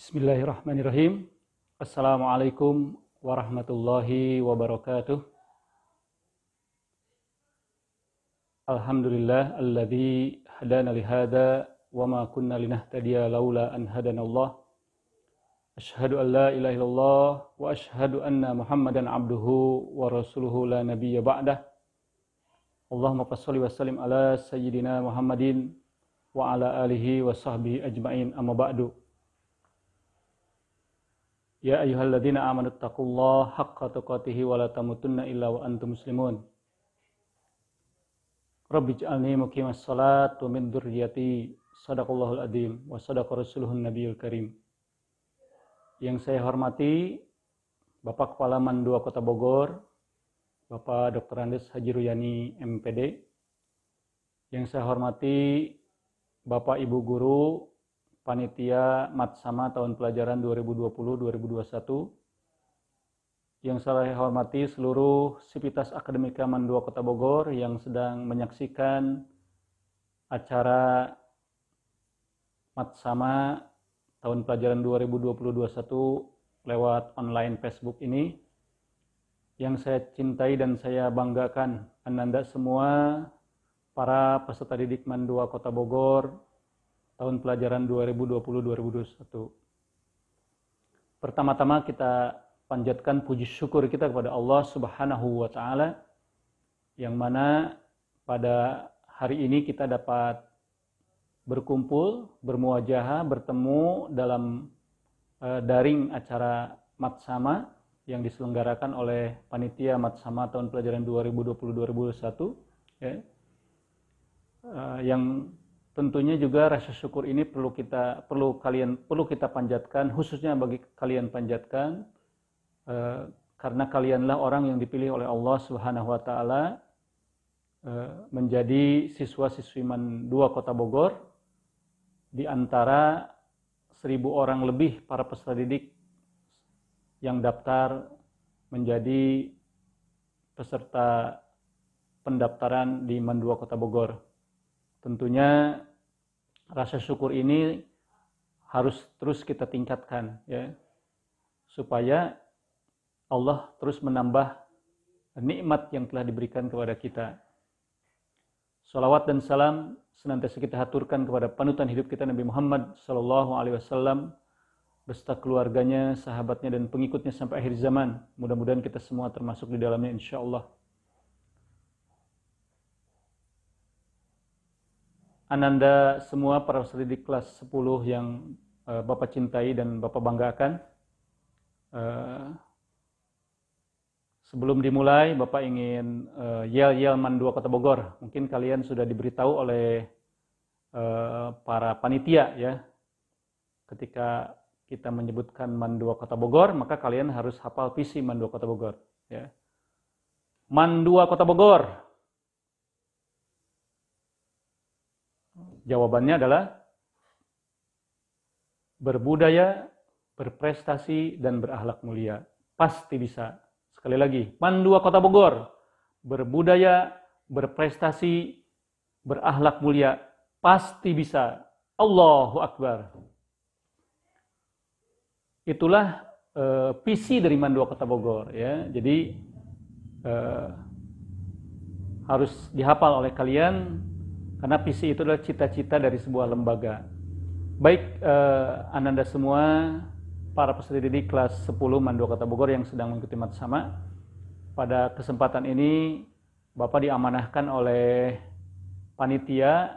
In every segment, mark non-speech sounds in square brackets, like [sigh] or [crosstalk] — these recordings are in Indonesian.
Bismillahirrahmanirrahim. Assalamualaikum warahmatullahi wabarakatuh. Alhamdulillah alladzi hadana li hadza wa ma kunna linahtadiya laula an hadana Allah. an la ilaha illallah wa asyhadu anna Muhammadan abduhu wa rasuluhu la nabiyya ba'dah. Allahumma shalli wa sallim ala sayyidina Muhammadin wa ala alihi wa sahbihi ajmain amma ba'du. يا أيها الذين آمنوا اتقوا الله حق تقاته ولا تموتن إلا وأنتم مسلمون رب اجعلني مقيم الصلاة ومن ذريتي صدق الله العظيم وصدق رسوله النبي الكريم Yang saya hormati Bapak Kepala Mandua Kota Bogor, Bapak Dr. Andes Haji Ruyani MPD. Yang saya hormati Bapak Ibu Guru panitia Matsama tahun pelajaran 2020-2021 yang saya hormati seluruh Sipitas Akademika Mandua Kota Bogor yang sedang menyaksikan acara Matsama tahun pelajaran 2020-2021 lewat online Facebook ini yang saya cintai dan saya banggakan Ananda semua para peserta didik Mandua Kota Bogor tahun pelajaran 2020-2021. Pertama-tama kita panjatkan puji syukur kita kepada Allah Subhanahu wa taala yang mana pada hari ini kita dapat berkumpul, bermuajah, bertemu dalam eh, daring acara matsama yang diselenggarakan oleh panitia matsama tahun pelajaran 2020-2021 ya. E, yang tentunya juga rasa syukur ini perlu kita perlu kalian perlu kita panjatkan khususnya bagi kalian panjatkan eh, karena kalianlah orang yang dipilih oleh Allah Subhanahu wa taala eh, menjadi siswa-siswi Man dua Kota Bogor di antara seribu orang lebih para peserta didik yang daftar menjadi peserta pendaftaran di Mandua Kota Bogor tentunya rasa syukur ini harus terus kita tingkatkan ya supaya Allah terus menambah nikmat yang telah diberikan kepada kita. Salawat dan salam senantiasa kita haturkan kepada panutan hidup kita Nabi Muhammad Sallallahu Alaihi Wasallam beserta keluarganya, sahabatnya dan pengikutnya sampai akhir zaman. Mudah-mudahan kita semua termasuk di dalamnya insya Allah. Ananda semua para di kelas 10 yang uh, Bapak cintai dan Bapak banggakan. Uh, sebelum dimulai, Bapak ingin uh, eh, yel-yel mandua kota Bogor. Mungkin kalian sudah diberitahu oleh uh, para panitia ya. Ketika kita menyebutkan mandua kota Bogor, maka kalian harus hafal visi mandua kota Bogor. Ya. Mandua kota Bogor Jawabannya adalah berbudaya, berprestasi, dan berakhlak mulia. Pasti bisa. Sekali lagi, Mandua Kota Bogor, berbudaya, berprestasi, berakhlak mulia. Pasti bisa. Allahu Akbar. Itulah uh, visi dari Mandua Kota Bogor. ya. Jadi uh, harus dihafal oleh kalian karena visi itu adalah cita-cita dari sebuah lembaga. Baik eh, Ananda semua, para peserta didik kelas 10 Mandua Kota Bogor yang sedang mengikuti mat sama pada kesempatan ini Bapak diamanahkan oleh panitia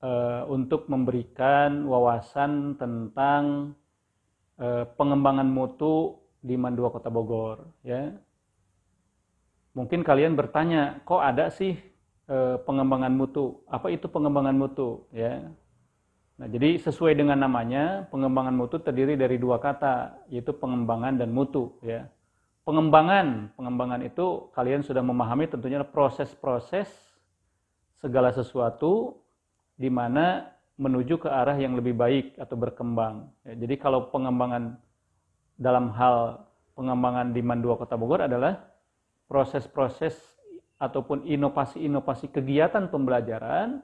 eh, untuk memberikan wawasan tentang eh, pengembangan mutu di Mandua Kota Bogor ya. Mungkin kalian bertanya, kok ada sih Eh, pengembangan mutu. Apa itu pengembangan mutu? Ya. Nah, jadi sesuai dengan namanya, pengembangan mutu terdiri dari dua kata, yaitu pengembangan dan mutu. Ya. Pengembangan, pengembangan itu kalian sudah memahami tentunya proses-proses segala sesuatu di mana menuju ke arah yang lebih baik atau berkembang. Ya, jadi kalau pengembangan dalam hal pengembangan di Mandua Kota Bogor adalah proses-proses ataupun inovasi-inovasi kegiatan pembelajaran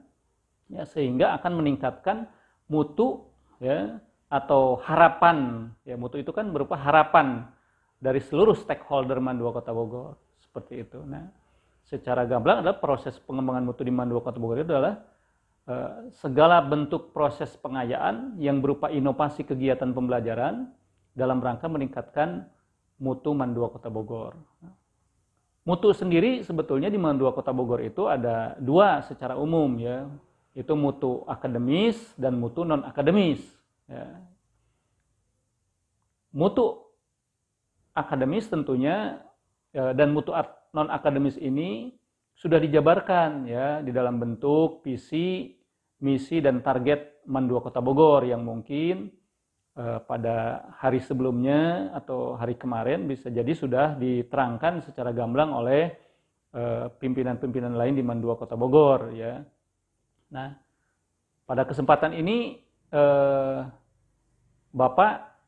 ya sehingga akan meningkatkan mutu ya atau harapan ya mutu itu kan berupa harapan dari seluruh stakeholder Mandua Kota Bogor seperti itu. Nah, secara gamblang adalah proses pengembangan mutu di Mandua Kota Bogor itu adalah eh, segala bentuk proses pengayaan yang berupa inovasi kegiatan pembelajaran dalam rangka meningkatkan mutu Mandua Kota Bogor. Mutu sendiri sebetulnya di Mandua Kota Bogor itu ada dua secara umum ya. Itu mutu akademis dan mutu non akademis. Ya. Mutu akademis tentunya ya, dan mutu non akademis ini sudah dijabarkan ya di dalam bentuk visi, misi dan target Mandua Kota Bogor yang mungkin Eh, pada hari sebelumnya atau hari kemarin bisa jadi sudah diterangkan secara gamblang oleh eh, pimpinan-pimpinan lain di Mandua Kota Bogor ya. Nah, pada kesempatan ini eh, Bapak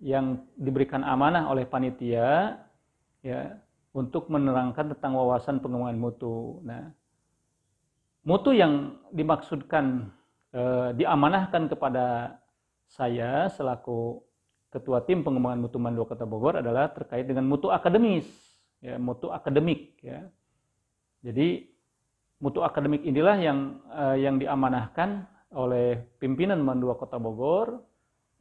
yang diberikan amanah oleh panitia ya untuk menerangkan tentang wawasan pengembangan mutu. Nah, mutu yang dimaksudkan diamanahkan kepada saya selaku ketua tim pengembangan mutu mandua Kota Bogor adalah terkait dengan mutu akademis, ya, mutu akademik. Ya. Jadi mutu akademik inilah yang eh, yang diamanahkan oleh pimpinan mandua Kota Bogor,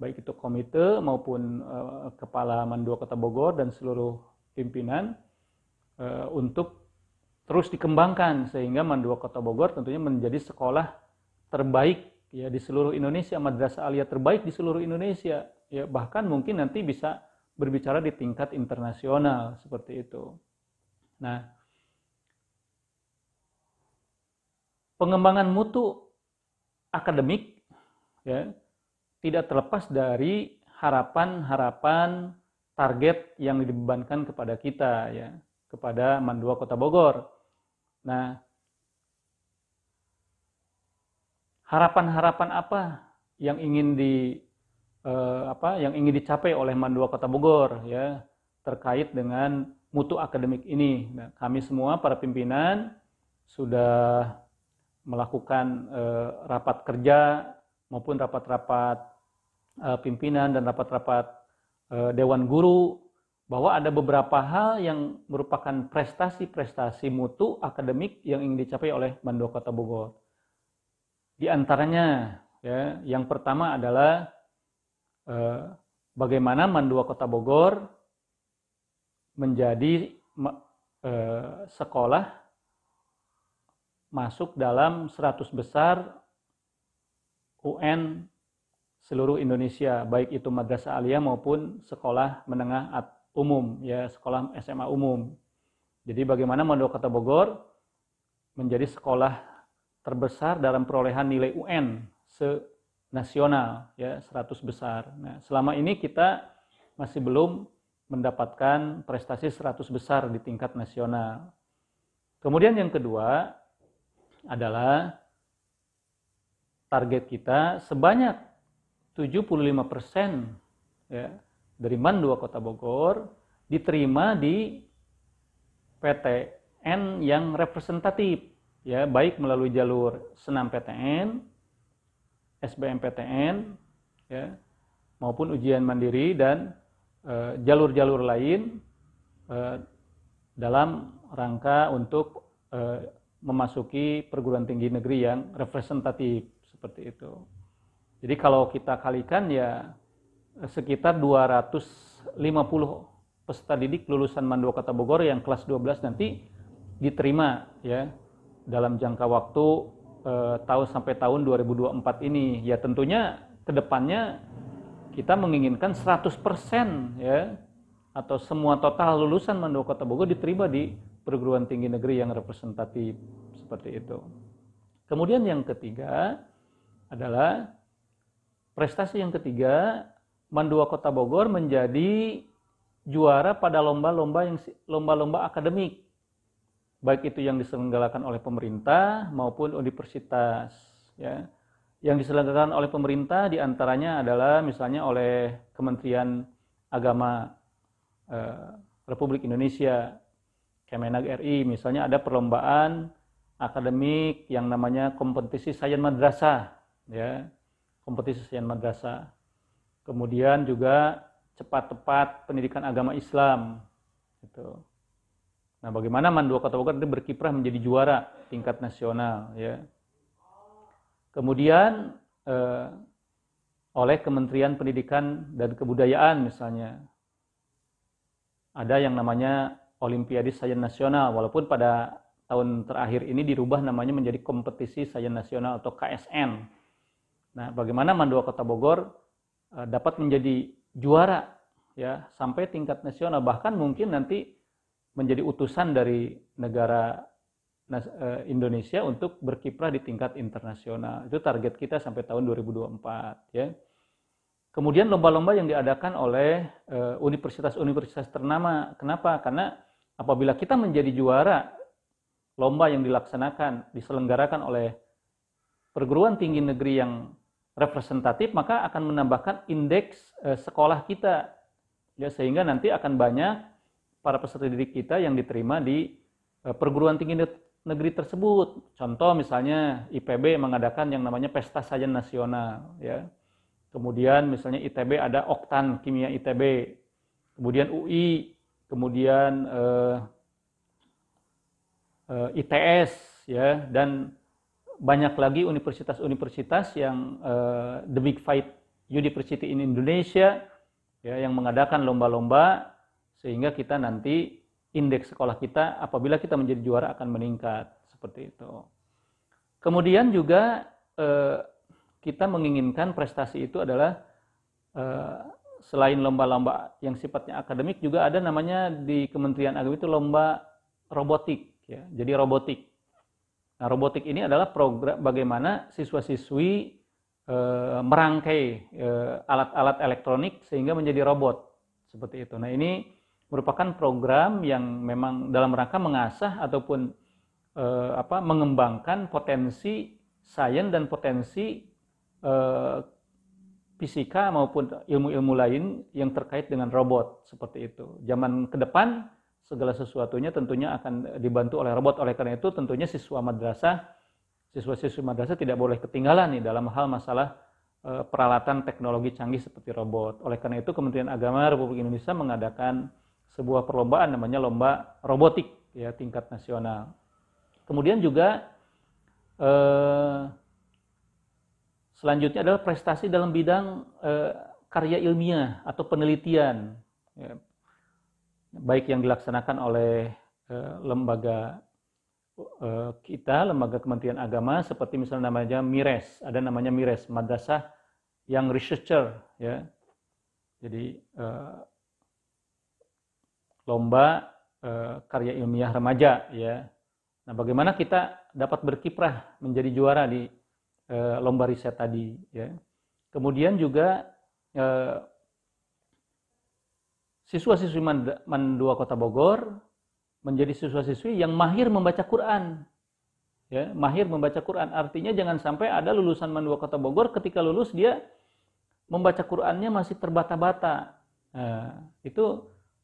baik itu komite maupun eh, kepala mandua Kota Bogor dan seluruh pimpinan eh, untuk terus dikembangkan sehingga mandua Kota Bogor tentunya menjadi sekolah terbaik ya di seluruh Indonesia madrasah aliyah terbaik di seluruh Indonesia ya bahkan mungkin nanti bisa berbicara di tingkat internasional seperti itu. Nah, pengembangan mutu akademik ya tidak terlepas dari harapan-harapan target yang dibebankan kepada kita ya, kepada Mandua Kota Bogor. Nah, harapan-harapan apa yang ingin di eh, apa yang ingin dicapai oleh Mandua Kota Bogor ya terkait dengan mutu akademik ini. Nah, kami semua para pimpinan sudah melakukan eh, rapat kerja maupun rapat-rapat eh, pimpinan dan rapat-rapat eh, dewan guru bahwa ada beberapa hal yang merupakan prestasi-prestasi mutu akademik yang ingin dicapai oleh Mandua Kota Bogor. Di antaranya, ya, yang pertama adalah eh, bagaimana Mandua Kota Bogor menjadi eh, sekolah masuk dalam 100 besar UN seluruh Indonesia, baik itu madrasah aliyah maupun sekolah menengah umum, ya sekolah SMA umum. Jadi bagaimana Mandua Kota Bogor menjadi sekolah terbesar dalam perolehan nilai UN se-nasional, ya 100 besar. Nah, selama ini kita masih belum mendapatkan prestasi 100 besar di tingkat nasional. Kemudian yang kedua adalah target kita sebanyak 75 persen ya, dari man Mandua Kota Bogor diterima di PTN yang representatif ya baik melalui jalur senam PTN, SBMPTN, ya maupun ujian mandiri dan eh, jalur-jalur lain e, dalam rangka untuk e, memasuki perguruan tinggi negeri yang representatif seperti itu. Jadi kalau kita kalikan ya sekitar 250 peserta didik lulusan Mandua Kota Bogor yang kelas 12 nanti diterima ya dalam jangka waktu eh, tahun sampai tahun 2024 ini. Ya tentunya kedepannya kita menginginkan 100% ya atau semua total lulusan Mandau Kota Bogor diterima di perguruan tinggi negeri yang representatif seperti itu. Kemudian yang ketiga adalah prestasi yang ketiga Mandua Kota Bogor menjadi juara pada lomba-lomba yang lomba-lomba akademik baik itu yang diselenggarakan oleh pemerintah maupun universitas ya yang diselenggarakan oleh pemerintah diantaranya adalah misalnya oleh Kementerian Agama eh, Republik Indonesia Kemenag RI misalnya ada perlombaan akademik yang namanya kompetisi sains madrasah ya kompetisi sains madrasah kemudian juga cepat tepat pendidikan agama Islam gitu Nah, bagaimana Mandua Kota Bogor itu berkiprah menjadi juara tingkat nasional ya. Kemudian eh, oleh Kementerian Pendidikan dan Kebudayaan misalnya ada yang namanya Olimpiade Sains Nasional walaupun pada tahun terakhir ini dirubah namanya menjadi Kompetisi Sains Nasional atau KSN. Nah, bagaimana Mandua Kota Bogor eh, dapat menjadi juara ya sampai tingkat nasional bahkan mungkin nanti menjadi utusan dari negara eh, Indonesia untuk berkiprah di tingkat internasional. Itu target kita sampai tahun 2024 ya. Kemudian lomba-lomba yang diadakan oleh eh, universitas-universitas ternama. Kenapa? Karena apabila kita menjadi juara lomba yang dilaksanakan, diselenggarakan oleh perguruan tinggi negeri yang representatif, maka akan menambahkan indeks eh, sekolah kita. Ya, sehingga nanti akan banyak para peserta didik kita yang diterima di eh, perguruan tinggi negeri tersebut. Contoh misalnya IPB mengadakan yang namanya pesta sajian nasional ya. Kemudian misalnya ITB ada Oktan Kimia ITB. Kemudian UI, kemudian eh, eh, ITS ya dan banyak lagi universitas-universitas yang eh, the big fight university in Indonesia ya yang mengadakan lomba-lomba sehingga kita nanti indeks sekolah kita apabila kita menjadi juara akan meningkat seperti itu. Kemudian juga eh, kita menginginkan prestasi itu adalah eh, selain lomba-lomba yang sifatnya akademik juga ada namanya di Kementerian Agama itu lomba robotik ya. Jadi robotik. Nah, robotik ini adalah program bagaimana siswa-siswi e, merangkai alat-alat elektronik sehingga menjadi robot seperti itu. Nah, ini merupakan program yang memang dalam rangka mengasah ataupun e, apa mengembangkan potensi sains dan potensi e, fisika maupun ilmu-ilmu lain yang terkait dengan robot seperti itu. Zaman ke depan segala sesuatunya tentunya akan dibantu oleh robot. Oleh karena itu tentunya siswa madrasah siswa siswa madrasah tidak boleh ketinggalan nih dalam hal masalah e, peralatan teknologi canggih seperti robot. Oleh karena itu Kementerian Agama Republik Indonesia mengadakan sebuah perlombaan namanya lomba robotik ya tingkat nasional. Kemudian juga eh, selanjutnya adalah prestasi dalam bidang eh, karya ilmiah atau penelitian, ya, baik yang dilaksanakan oleh eh, lembaga eh, kita, lembaga Kementerian Agama, seperti misalnya namanya MIRES, ada namanya MIRES, Madrasah yang Researcher, ya. Jadi eh, lomba e, karya ilmiah remaja ya. Nah, bagaimana kita dapat berkiprah menjadi juara di e, lomba riset tadi ya. Kemudian juga e, siswa-siswi Mandua Kota Bogor menjadi siswa-siswi yang mahir membaca Quran. Ya, mahir membaca Quran artinya jangan sampai ada lulusan Mandua Kota Bogor ketika lulus dia membaca Qurannya masih terbata-bata. Nah, itu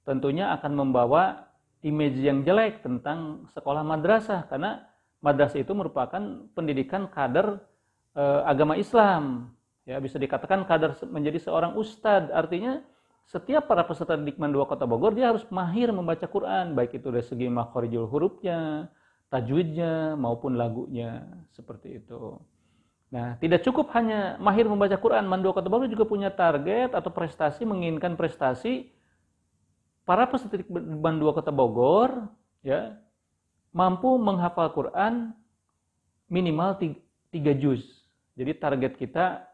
tentunya akan membawa image yang jelek tentang sekolah madrasah karena madrasah itu merupakan pendidikan kader e, agama Islam ya bisa dikatakan kader menjadi seorang ustadz artinya setiap para peserta didik dua kota Bogor dia harus mahir membaca Quran baik itu dari segi makhorijul hurufnya tajwidnya maupun lagunya seperti itu nah tidak cukup hanya mahir membaca Quran Mandua Kota Bogor juga punya target atau prestasi menginginkan prestasi para peserta Ban dua Kota Bogor ya mampu menghafal Quran minimal tiga juz. Jadi target kita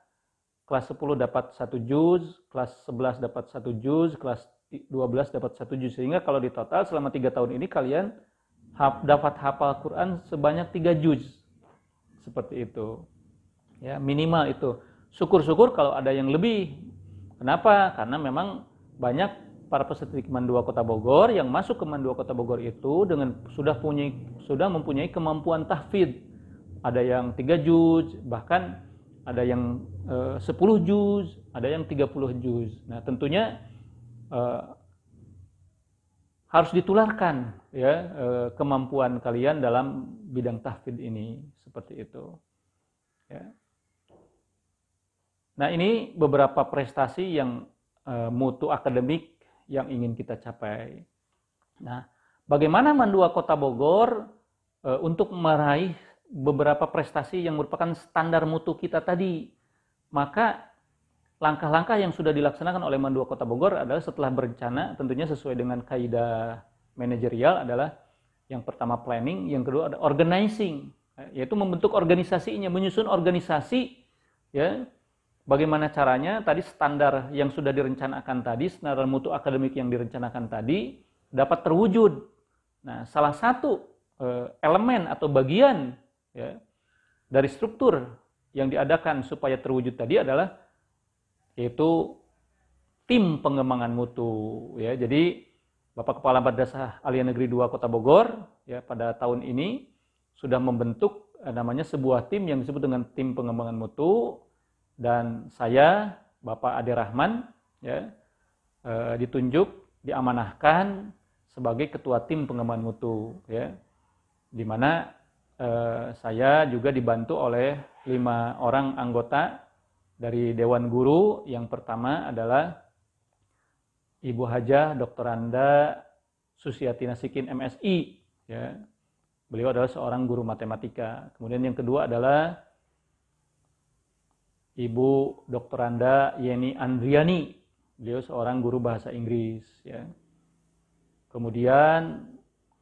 kelas 10 dapat satu juz, kelas 11 dapat satu juz, kelas 12 dapat satu juz. Sehingga kalau di total selama tiga tahun ini kalian dapat hafal Quran sebanyak tiga juz. Seperti itu. Ya, minimal itu. Syukur-syukur kalau ada yang lebih. Kenapa? Karena memang banyak para peserta Mandua Kota Bogor yang masuk ke Mandua Kota Bogor itu dengan sudah punya sudah mempunyai kemampuan tahfid. Ada yang 3 juz, bahkan ada yang e, eh, 10 juz, ada yang 30 juz. Nah, tentunya e, harus ditularkan ya e, kemampuan kalian dalam bidang tahfid ini seperti itu. Ya. Nah, ini beberapa prestasi yang e, mutu akademik yang ingin kita capai. Nah, bagaimana Mandua Kota Bogor e, untuk meraih beberapa prestasi yang merupakan standar mutu kita tadi? Maka langkah-langkah yang sudah dilaksanakan oleh Mandua Kota Bogor adalah setelah berencana tentunya sesuai dengan kaidah manajerial adalah yang pertama planning, yang kedua ada organizing, yaitu membentuk organisasinya, menyusun organisasi ya bagaimana caranya tadi standar yang sudah direncanakan tadi, standar mutu akademik yang direncanakan tadi dapat terwujud. Nah, salah satu eh, elemen atau bagian ya, dari struktur yang diadakan supaya terwujud tadi adalah yaitu tim pengembangan mutu ya. Jadi Bapak Kepala Madrasah Alia Negeri 2 Kota Bogor ya pada tahun ini sudah membentuk eh, namanya sebuah tim yang disebut dengan tim pengembangan mutu dan saya Bapak Ade Rahman ya e, ditunjuk diamanahkan sebagai ketua tim pengembangan mutu ya di mana e, saya juga dibantu oleh lima orang anggota dari Dewan Guru yang pertama adalah Ibu Haja Dr. Anda Susiati Nasikin MSI ya beliau adalah seorang guru matematika kemudian yang kedua adalah Ibu Dr. Anda Yeni Andriani. Beliau seorang guru bahasa Inggris ya. Kemudian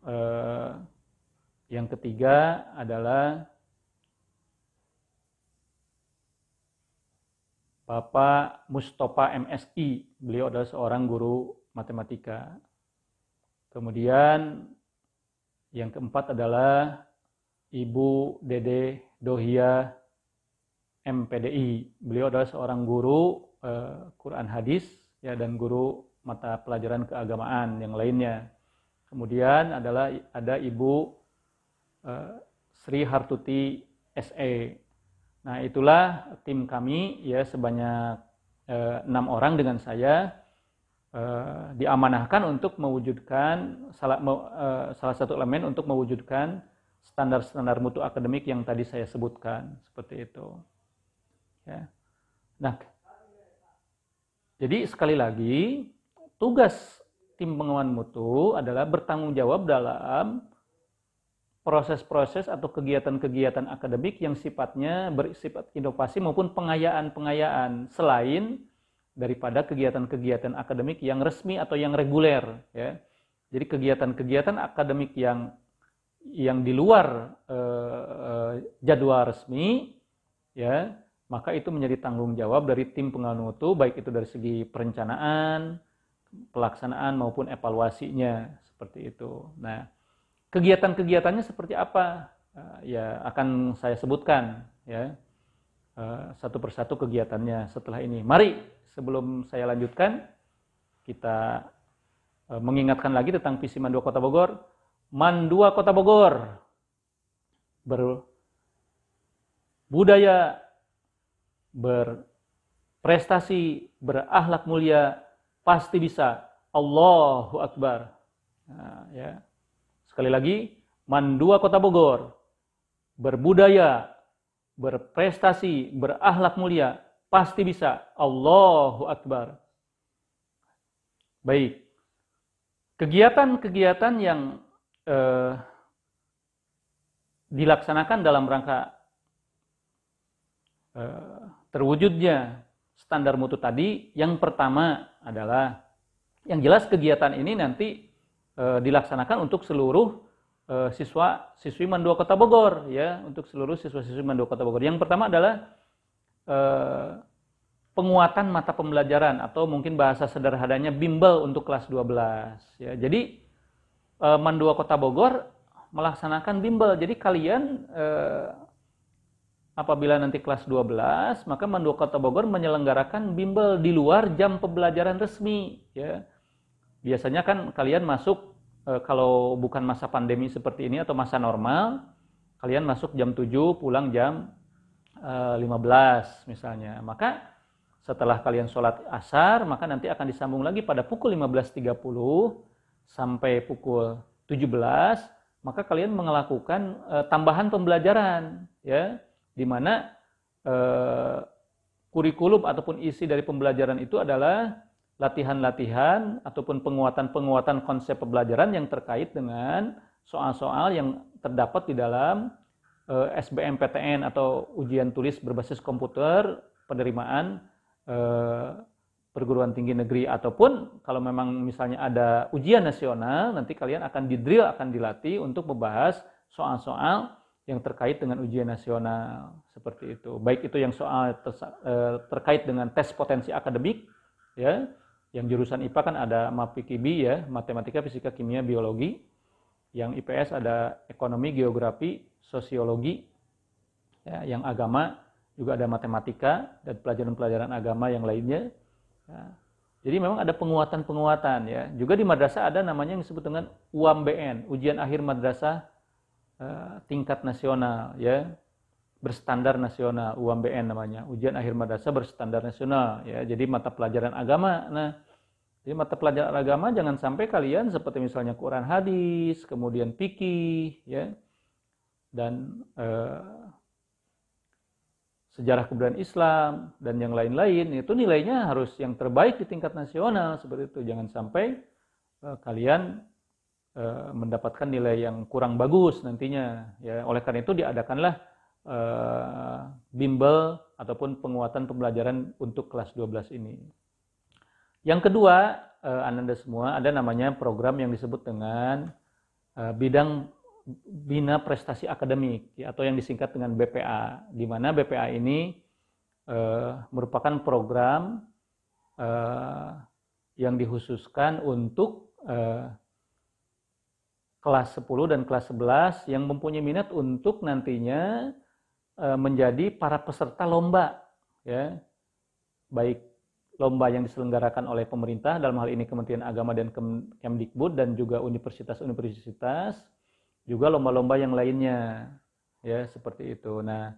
eh, yang ketiga adalah Bapak Mustafa MSI. Beliau adalah seorang guru matematika. Kemudian yang keempat adalah Ibu Dede Dohia MPDI. Beliau adalah seorang guru uh, Quran hadis ya dan guru mata pelajaran keagamaan yang lainnya. Kemudian adalah ada Ibu uh, Sri Hartuti SE. Nah, itulah tim kami ya sebanyak eh, enam orang dengan saya diamanahkan untuk mewujudkan salah, salah satu elemen untuk mewujudkan standar-standar mutu akademik yang tadi saya sebutkan seperti itu. Ya. Nah, jadi sekali lagi tugas tim pengaman mutu adalah bertanggung jawab dalam proses-proses atau kegiatan-kegiatan akademik yang sifatnya bersifat inovasi maupun pengayaan-pengayaan selain daripada kegiatan-kegiatan akademik yang resmi atau yang reguler ya. Jadi kegiatan-kegiatan akademik yang yang di luar eh, eh, jadwal resmi ya maka itu menjadi tanggung jawab dari tim pengelola mutu, baik itu dari segi perencanaan, pelaksanaan maupun evaluasinya seperti itu. Nah, kegiatan-kegiatannya seperti apa? Eh, ya akan saya sebutkan ya eh, satu persatu kegiatannya setelah ini. Mari sebelum saya lanjutkan kita eh, mengingatkan lagi tentang visi Mandua Kota Bogor. Mandua Kota Bogor berbudaya berprestasi, berakhlak mulia, pasti bisa. Allahu Akbar. Nah, ya. Sekali lagi, Mandua Kota Bogor, berbudaya, berprestasi, berakhlak mulia, pasti bisa. Allahu Akbar. Baik. Kegiatan-kegiatan yang eh, dilaksanakan dalam rangka eh, terwujudnya standar mutu tadi yang pertama adalah yang jelas kegiatan ini nanti e, dilaksanakan untuk seluruh e, siswa siswi Mandua Kota Bogor ya untuk seluruh siswa-siswi Mandua Kota Bogor. Yang pertama adalah e, penguatan mata pembelajaran atau mungkin bahasa sederhananya bimbel untuk kelas 12 ya. Jadi e, Mandua Kota Bogor melaksanakan bimbel. Jadi kalian e, apabila nanti kelas 12, maka Mandua Kota Bogor menyelenggarakan bimbel di luar jam pembelajaran resmi. Ya. Biasanya kan kalian masuk e, kalau bukan masa pandemi seperti ini atau masa normal, kalian masuk jam 7, pulang jam e, eh, 15 misalnya. Maka setelah kalian sholat asar, maka nanti akan disambung lagi pada pukul 15.30 sampai pukul 17, maka kalian melakukan e, tambahan pembelajaran, ya di mana eh, kurikulum ataupun isi dari pembelajaran itu adalah latihan-latihan ataupun penguatan-penguatan konsep pembelajaran yang terkait dengan soal-soal yang terdapat di dalam eh, SBMPTN atau ujian tulis berbasis komputer penerimaan eh, perguruan tinggi negeri ataupun kalau memang misalnya ada ujian nasional nanti kalian akan didrill akan dilatih untuk membahas soal-soal yang terkait dengan ujian nasional seperti itu. Baik itu yang soal eh, terkait dengan tes potensi akademik ya, yang jurusan IPA kan ada MAPIKIBI ya, Matematika, Fisika, Kimia, Biologi. Yang IPS ada Ekonomi, Geografi, Sosiologi. Ya, yang agama juga ada matematika dan pelajaran-pelajaran agama yang lainnya. Ya. Jadi memang ada penguatan-penguatan ya. Juga di madrasah ada namanya yang disebut dengan UAMBN, ujian akhir madrasah Eh, tingkat nasional ya berstandar nasional UMBN namanya ujian akhir madrasah berstandar nasional ya jadi mata pelajaran agama nah jadi mata pelajaran agama jangan sampai kalian seperti misalnya Quran hadis kemudian fikih ya dan eh, sejarah kebudayaan Islam dan yang lain-lain itu nilainya harus yang terbaik di tingkat nasional seperti itu jangan sampai eh, kalian Eh, mendapatkan nilai yang kurang bagus nantinya. Ya, oleh karena itu diadakanlah eh, bimbel ataupun penguatan pembelajaran untuk kelas 12 ini. Yang kedua, eh, Ananda semua ada namanya program yang disebut dengan bidang bina prestasi akademik atau yang disingkat dengan BPA, di mana BPA ini merupakan program yang dikhususkan untuk kelas 10 dan kelas 11 yang mempunyai minat untuk nantinya e, menjadi para peserta lomba ya baik lomba yang diselenggarakan oleh pemerintah dalam hal ini Kementerian Agama dan Kemdikbud dan juga universitas-universitas juga lomba-lomba yang lainnya ya seperti itu. Nah,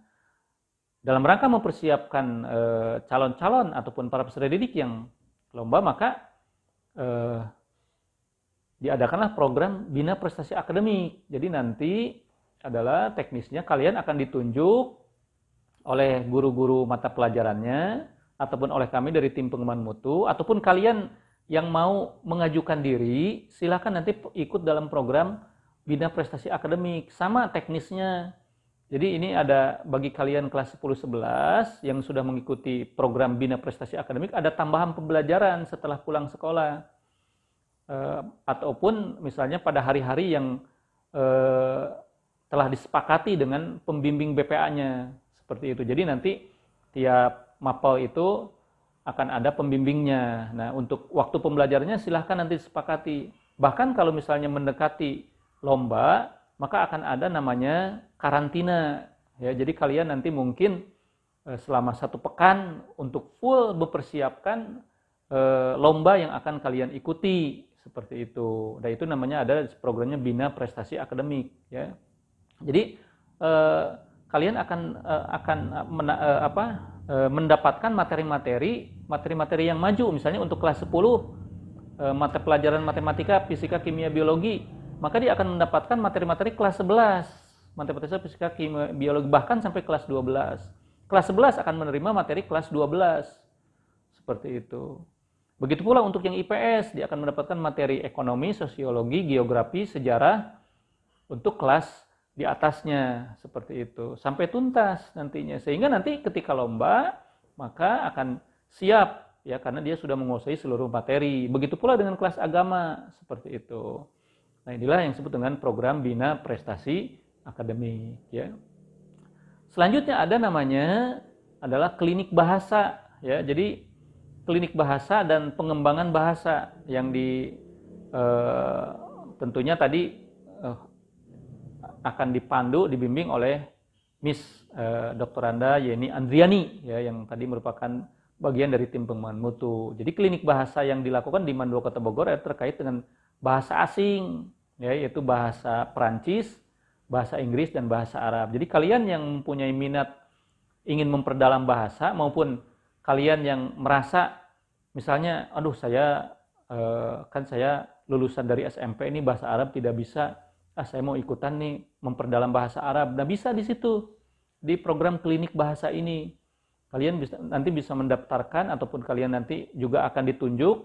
dalam rangka mempersiapkan e, calon-calon e, ataupun para peserta didik yang lomba maka e, diadakanlah program bina prestasi akademik. Jadi nanti adalah teknisnya kalian akan ditunjuk oleh guru-guru mata pelajarannya ataupun oleh kami dari tim pengembangan mutu ataupun kalian yang mau mengajukan diri silakan nanti ikut dalam program bina prestasi akademik sama teknisnya. Jadi ini ada bagi kalian kelas 10 11 yang sudah mengikuti program bina prestasi akademik ada tambahan pembelajaran setelah pulang sekolah eh, ataupun misalnya pada hari-hari yang eh, telah disepakati dengan pembimbing BPA-nya seperti itu. Jadi nanti tiap mapel itu akan ada pembimbingnya. Nah, untuk waktu pembelajarannya silahkan nanti disepakati. Bahkan kalau misalnya mendekati lomba, maka akan ada namanya karantina. Ya, jadi kalian nanti mungkin eh, selama satu pekan untuk full mempersiapkan eh, lomba yang akan kalian ikuti seperti itu. nah itu namanya ada programnya bina prestasi akademik ya. Jadi eh, kalian akan eh, akan eh, mena, eh, apa eh, mendapatkan materi-materi materi-materi yang maju misalnya untuk kelas 10 eh, mata pelajaran matematika, fisika, kimia, biologi, maka dia akan mendapatkan materi-materi kelas 11, matematika, fisika, kimia, biologi bahkan sampai kelas 12. Kelas 11 akan menerima materi kelas 12. Seperti itu. Begitu pula untuk yang IPS, dia akan mendapatkan materi ekonomi, sosiologi, geografi, sejarah untuk kelas di atasnya seperti itu sampai tuntas nantinya sehingga nanti ketika lomba maka akan siap ya karena dia sudah menguasai seluruh materi. Begitu pula dengan kelas agama seperti itu. Nah, inilah yang disebut dengan program bina prestasi akademik ya. Selanjutnya ada namanya adalah klinik bahasa ya. Jadi klinik bahasa dan pengembangan bahasa yang di eh, tentunya tadi eh, akan dipandu dibimbing oleh Miss eh, Dr. Anda Yeni Andriani ya yang tadi merupakan bagian dari tim pengembangan mutu. Jadi klinik bahasa yang dilakukan di Mandua Kota Bogor ya, terkait dengan bahasa asing ya yaitu bahasa Perancis, bahasa Inggris dan bahasa Arab. Jadi kalian yang mempunyai minat ingin memperdalam bahasa maupun kalian yang merasa misalnya aduh saya eh, kan saya lulusan dari SMP ini bahasa Arab tidak bisa ah saya mau ikutan nih memperdalam bahasa Arab nah bisa di situ di program klinik bahasa ini kalian bisa nanti bisa mendaftarkan ataupun kalian nanti juga akan ditunjuk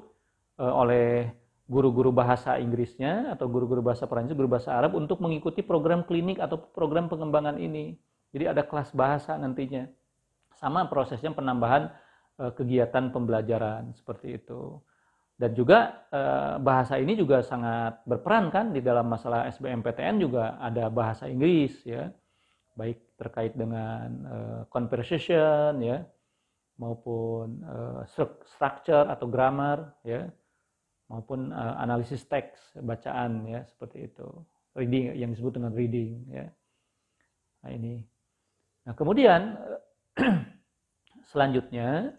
eh, oleh guru-guru bahasa Inggrisnya atau guru-guru bahasa Perancis guru bahasa Arab untuk mengikuti program klinik atau program pengembangan ini jadi ada kelas bahasa nantinya sama prosesnya penambahan Eh, kegiatan pembelajaran seperti itu. Dan juga eh, bahasa ini juga sangat berperan kan di dalam masalah SBMPTN juga ada bahasa Inggris ya. Baik terkait dengan eh, conversation ya maupun structure atau grammar ya maupun analisis teks bacaan ya seperti itu reading yang disebut dengan reading ya nah ini nah kemudian [clears throat] selanjutnya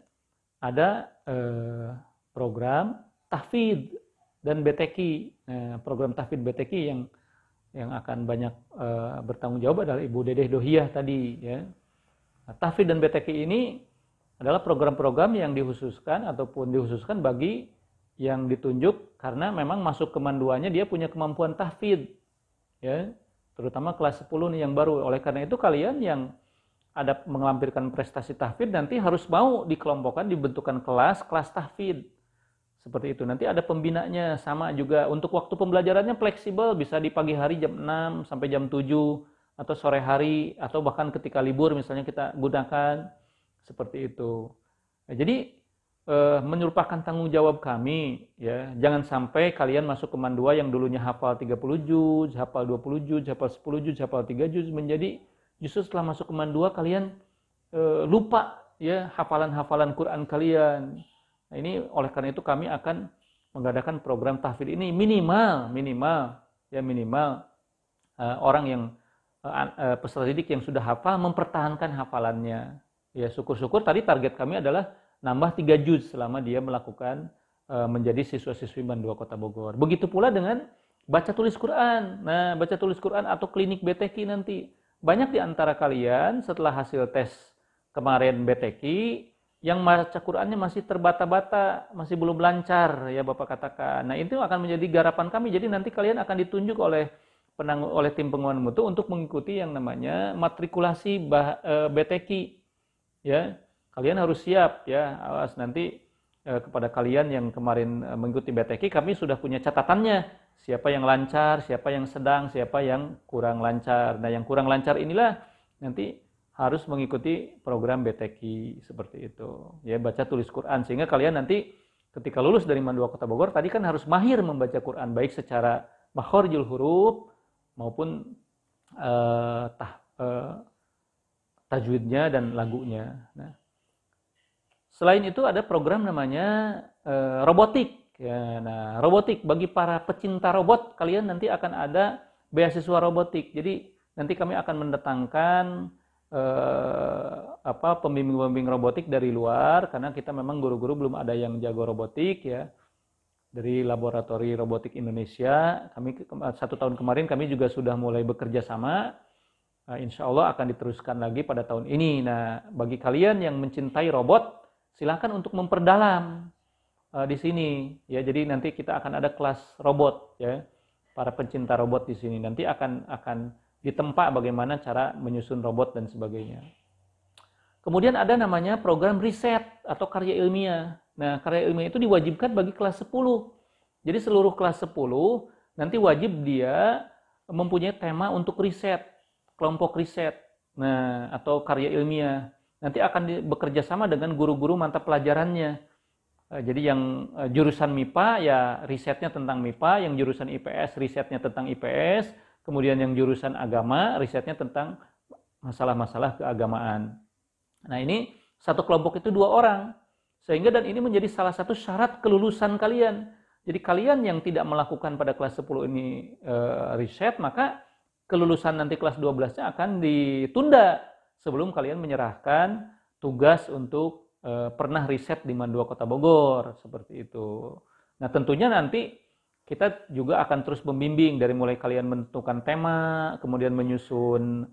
ada eh, program tahfid dan BTK nah, program tahfid BTK yang yang akan banyak eh, bertanggung jawab adalah Ibu Dedeh Dohiyah tadi ya nah, tahfid dan BTK ini adalah program-program yang dihususkan ataupun dihususkan bagi yang ditunjuk karena memang masuk kemanduannya dia punya kemampuan tahfid ya terutama kelas 10 nih yang baru oleh karena itu kalian yang ada mengelampirkan prestasi tahfid nanti harus mau dikelompokkan dibentukkan kelas kelas tahfid seperti itu nanti ada pembinanya sama juga untuk waktu pembelajarannya fleksibel bisa di pagi hari jam 6 sampai jam 7 atau sore hari atau bahkan ketika libur misalnya kita gunakan seperti itu nah, jadi eh, menyerupakan tanggung jawab kami ya jangan sampai kalian masuk ke mandua yang dulunya hafal 30 juz hafal 20 juz hafal 10 juz hafal 3 juz menjadi justru setelah masuk keman dua kalian e, lupa ya hafalan-hafalan Quran kalian. Nah, ini oleh karena itu kami akan mengadakan program tahfidz ini minimal minimal ya minimal e, orang yang e, peserta didik yang sudah hafal mempertahankan hafalannya. Ya syukur-syukur tadi target kami adalah nambah tiga juz selama dia melakukan e, menjadi siswa-siswi Man 2 Kota Bogor. Begitu pula dengan baca tulis Quran. Nah, baca tulis Quran atau klinik BTK nanti banyak di antara kalian setelah hasil tes kemarin BTQ yang baca Qurannya masih terbata-bata, masih belum lancar ya Bapak katakan. Nah, itu akan menjadi garapan kami. Jadi nanti kalian akan ditunjuk oleh penang oleh tim penguatan mutu untuk mengikuti yang namanya matrikulasi bah, e, eh, BTQ. Ya, kalian harus siap ya. Awas nanti eh, kepada kalian yang kemarin eh, mengikuti BTK kami sudah punya catatannya siapa yang lancar, siapa yang sedang, siapa yang kurang lancar. Nah, yang kurang lancar inilah nanti harus mengikuti program BTK seperti itu. Ya, baca tulis Quran sehingga kalian nanti ketika lulus dari Mandua Kota Bogor tadi kan harus mahir membaca Quran baik secara makhorijul huruf maupun uh, tah, uh, tajwidnya dan lagunya. Nah, selain itu ada program namanya uh, robotik Ya, nah, robotik bagi para pecinta robot, kalian nanti akan ada beasiswa robotik. Jadi nanti kami akan mendatangkan eh, apa pembimbing-pembimbing robotik dari luar karena kita memang guru-guru belum ada yang jago robotik ya. Dari Laboratori Robotik Indonesia, kami satu tahun kemarin kami juga sudah mulai bekerja sama. Nah, insya Allah akan diteruskan lagi pada tahun ini. Nah, bagi kalian yang mencintai robot, silahkan untuk memperdalam uh, di sini ya. Jadi nanti kita akan ada kelas robot ya. Para pencinta robot di sini nanti akan akan ditempa bagaimana cara menyusun robot dan sebagainya. Kemudian ada namanya program riset atau karya ilmiah. Nah, karya ilmiah itu diwajibkan bagi kelas 10. Jadi seluruh kelas 10 nanti wajib dia mempunyai tema untuk riset, kelompok riset. Nah, atau karya ilmiah nanti akan bekerja sama dengan guru-guru mantap pelajarannya. Eh, jadi yang eh, jurusan MIPA ya risetnya tentang MIPA, yang jurusan IPS risetnya tentang IPS, kemudian yang jurusan agama risetnya tentang masalah-masalah keagamaan. Nah ini satu kelompok itu dua orang, sehingga dan ini menjadi salah satu syarat kelulusan kalian. Jadi kalian yang tidak melakukan pada kelas 10 ini e, riset, maka kelulusan nanti kelas 12-nya akan ditunda sebelum kalian menyerahkan tugas untuk eh, pernah riset di Mandua Kota Bogor seperti itu. Nah tentunya nanti kita juga akan terus membimbing dari mulai kalian menentukan tema, kemudian menyusun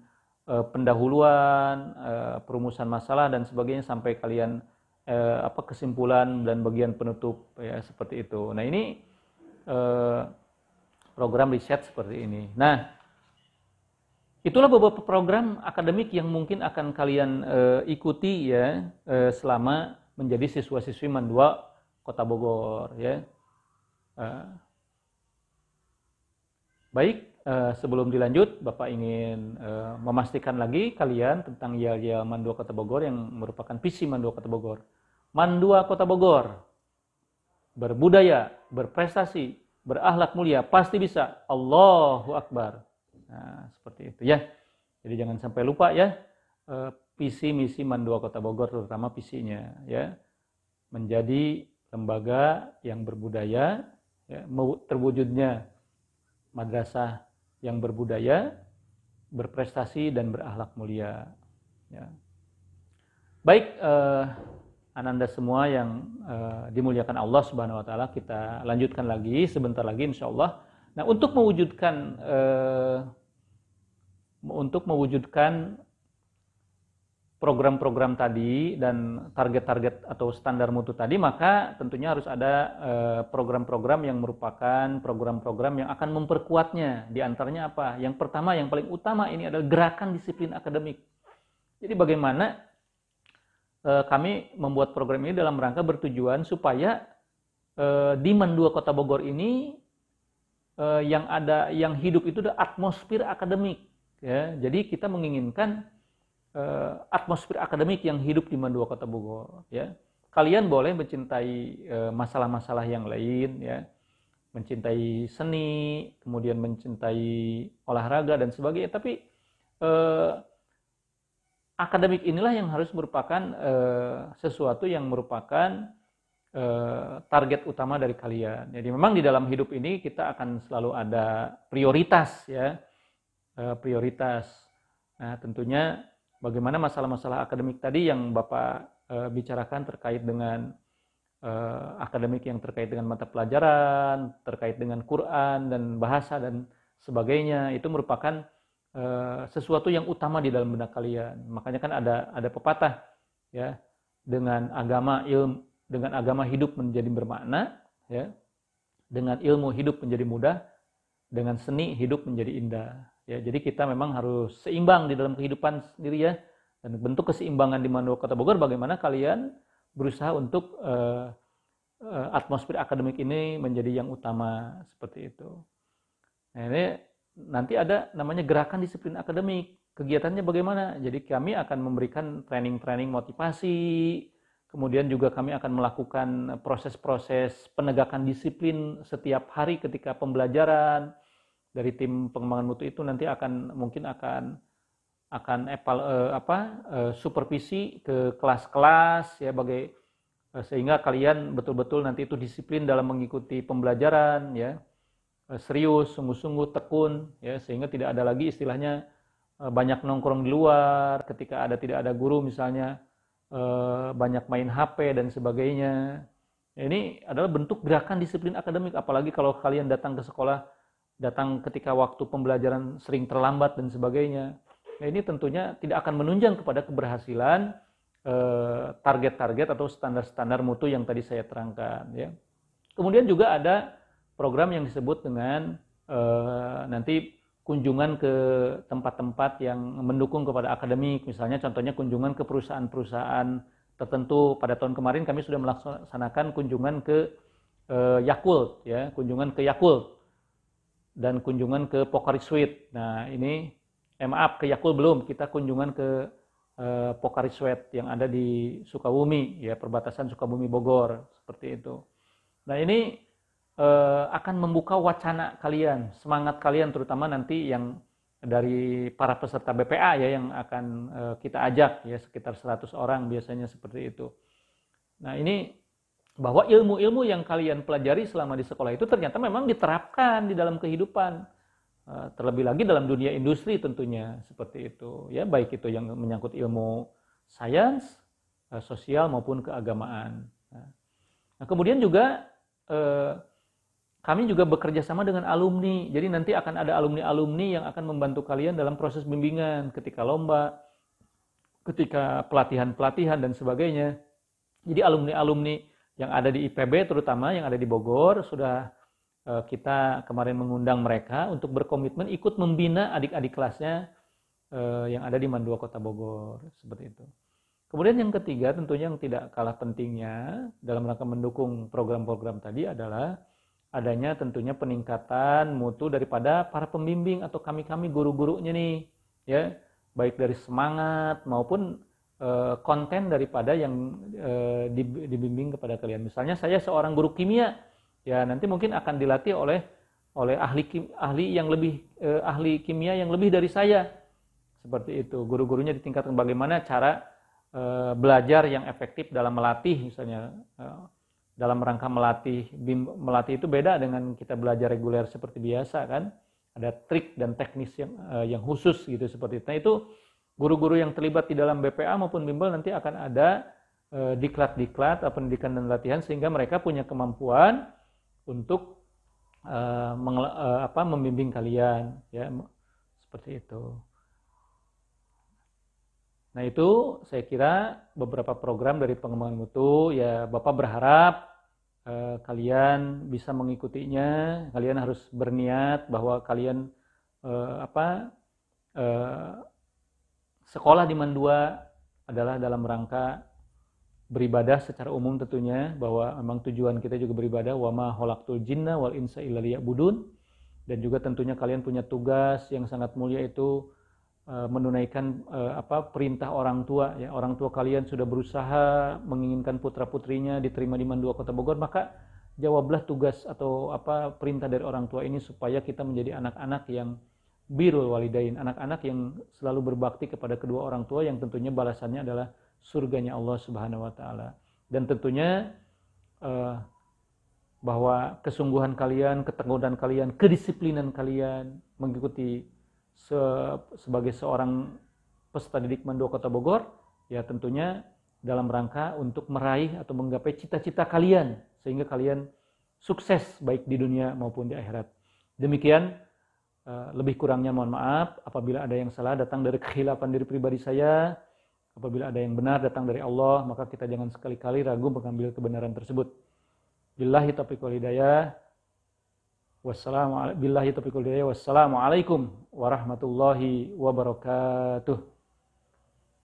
eh, pendahuluan, eh, perumusan masalah dan sebagainya sampai kalian eh, apa kesimpulan dan bagian penutup ya seperti itu. Nah ini eh, program riset seperti ini. Nah Itulah beberapa program akademik yang mungkin akan kalian e, ikuti ya e, selama menjadi siswa-siswi Mandua Kota Bogor ya. E, baik, e, sebelum dilanjut Bapak ingin e, memastikan lagi kalian tentang Yel-Yel Mandua Kota Bogor yang merupakan visi Mandua Kota Bogor. Mandua Kota Bogor berbudaya, berprestasi, berakhlak mulia, pasti bisa. Allahu Akbar. Nah, seperti itu ya. Jadi jangan sampai lupa ya visi eh, misi Mandua Kota Bogor terutama visinya ya menjadi lembaga yang berbudaya ya, terwujudnya madrasah yang berbudaya berprestasi dan berakhlak mulia ya. Baik eh, ananda semua yang eh, dimuliakan Allah Subhanahu wa taala kita lanjutkan lagi sebentar lagi insya Allah Nah, untuk mewujudkan eh, untuk mewujudkan program-program tadi dan target-target atau standar mutu tadi, maka tentunya harus ada eh, program-program yang merupakan program-program yang akan memperkuatnya. Di antaranya apa? Yang pertama, yang paling utama ini adalah gerakan disiplin akademik. Jadi bagaimana eh, kami membuat program ini dalam rangka bertujuan supaya eh, di Mendua Kota Bogor ini yang ada yang hidup itu adalah atmosfer akademik Ya, jadi kita menginginkan uh, atmosfer akademik yang hidup di Mandua Kota Bogor. Ya, kalian boleh mencintai eh, masalah-masalah uh, yang lain, ya, mencintai seni, kemudian mencintai olahraga dan sebagainya. Tapi uh, akademik inilah yang harus merupakan sesuatu yang merupakan target utama dari kalian. Jadi memang di dalam hidup ini kita akan selalu ada prioritas ya Eh, prioritas. Nah, tentunya bagaimana masalah-masalah akademik tadi yang Bapak eh, bicarakan terkait dengan eh, akademik yang terkait dengan mata pelajaran, terkait dengan Quran dan bahasa dan sebagainya itu merupakan sesuatu yang utama di dalam benak kalian. Makanya kan ada ada pepatah ya dengan agama ilmu dengan agama hidup menjadi bermakna ya dengan ilmu hidup menjadi mudah dengan seni hidup menjadi indah Ya, jadi kita memang harus seimbang di dalam kehidupan sendiri ya. Dan bentuk keseimbangan di Mandu Kota Bogor bagaimana kalian berusaha untuk uh, uh, atmosfer akademik ini menjadi yang utama seperti itu. Nah, ini nanti ada namanya gerakan disiplin akademik. Kegiatannya bagaimana? Jadi kami akan memberikan training-training motivasi, Kemudian juga kami akan melakukan proses-proses penegakan disiplin setiap hari ketika pembelajaran dari tim pengembangan mutu itu nanti akan mungkin akan akan epal, eh, apa eh, supervisi ke kelas-kelas ya sebagai eh, sehingga kalian betul-betul nanti itu disiplin dalam mengikuti pembelajaran ya eh, serius sungguh-sungguh tekun ya sehingga tidak ada lagi istilahnya eh, banyak nongkrong di luar ketika ada tidak ada guru misalnya eh, banyak main HP dan sebagainya ini adalah bentuk gerakan disiplin akademik apalagi kalau kalian datang ke sekolah datang ketika waktu pembelajaran sering terlambat dan sebagainya. Nah, ini tentunya tidak akan menunjang kepada keberhasilan eh, target-target eh, atau standar-standar mutu yang tadi saya terangkan. Ya. Kemudian juga ada program yang disebut dengan eh, nanti kunjungan ke tempat-tempat yang mendukung kepada akademik, misalnya contohnya kunjungan ke perusahaan-perusahaan tertentu. Pada tahun kemarin kami sudah melaksanakan kunjungan ke eh, Yakult, ya, kunjungan ke Yakult dan kunjungan ke Pokari Suite. Nah, ini eh, maaf ke Yakult belum, kita kunjungan ke eh, Pokari Suite yang ada di Sukabumi ya, perbatasan Sukabumi Bogor seperti itu. Nah, ini eh, akan membuka wacana kalian, semangat kalian terutama nanti yang dari para peserta BPA ya yang akan eh, kita ajak ya sekitar 100 orang biasanya seperti itu. Nah, ini bahwa ilmu-ilmu yang kalian pelajari selama di sekolah itu ternyata memang diterapkan di dalam kehidupan eh, terlebih lagi dalam dunia industri tentunya seperti itu ya baik itu yang menyangkut ilmu sains eh, sosial maupun keagamaan nah, nah kemudian juga eh, kami juga bekerja sama dengan alumni jadi nanti akan ada alumni alumni yang akan membantu kalian dalam proses bimbingan ketika lomba ketika pelatihan pelatihan dan sebagainya jadi alumni alumni yang ada di IPB terutama yang ada di Bogor sudah eh, kita kemarin mengundang mereka untuk berkomitmen ikut membina adik-adik kelasnya eh, yang ada di Mandua Kota Bogor seperti itu. Kemudian yang ketiga tentunya yang tidak kalah pentingnya dalam rangka mendukung program-program tadi adalah adanya tentunya peningkatan mutu daripada para pembimbing atau kami-kami guru-gurunya nih ya baik dari semangat maupun Eh, konten daripada yang eh, dibimbing kepada kalian. Misalnya saya seorang guru kimia, ya nanti mungkin akan dilatih oleh oleh ahli ahli yang lebih eh, ahli kimia yang lebih dari saya seperti itu guru-gurunya ditingkatkan bagaimana cara eh, belajar yang efektif dalam melatih misalnya eh, dalam rangka melatih bim, melatih itu beda dengan kita belajar reguler seperti biasa kan ada trik dan teknis yang eh, yang khusus gitu seperti itu nah, itu guru-guru yang terlibat di dalam BPA maupun bimbel nanti akan ada e, diklat-diklat pendidikan dan latihan sehingga mereka punya kemampuan untuk e, e, apa, membimbing kalian ya seperti itu. Nah itu saya kira beberapa program dari pengembangan mutu ya Bapak berharap eh, kalian bisa mengikutinya, kalian harus berniat bahwa kalian eh, apa eh, sekolah di Mandua adalah dalam rangka beribadah secara umum tentunya bahwa memang tujuan kita juga beribadah wama holaktul jinna wal insa illa budun dan juga tentunya kalian punya tugas yang sangat mulia itu e, menunaikan e, apa perintah orang tua ya orang tua kalian sudah berusaha menginginkan putra putrinya diterima di Mandua Kota Bogor maka jawablah tugas atau apa perintah dari orang tua ini supaya kita menjadi anak-anak yang birul walidain, anak-anak yang selalu berbakti kepada kedua orang tua yang tentunya balasannya adalah surganya Allah Subhanahu wa taala. Dan tentunya uh, bahwa kesungguhan kalian, ketekunan kalian, kedisiplinan kalian mengikuti se sebagai seorang peserta didik Mando Kota Bogor ya tentunya dalam rangka untuk meraih atau menggapai cita-cita kalian sehingga kalian sukses baik di dunia maupun di akhirat. Demikian Eh, lebih kurangnya mohon maaf apabila ada yang salah datang dari kehilapan diri pribadi saya apabila ada yang benar datang dari Allah maka kita jangan sekali-kali ragu mengambil kebenaran tersebut billahi taufiq wal hidayah wassalamu billahi taufiq wal hidayah wassalamualaikum warahmatullahi wabarakatuh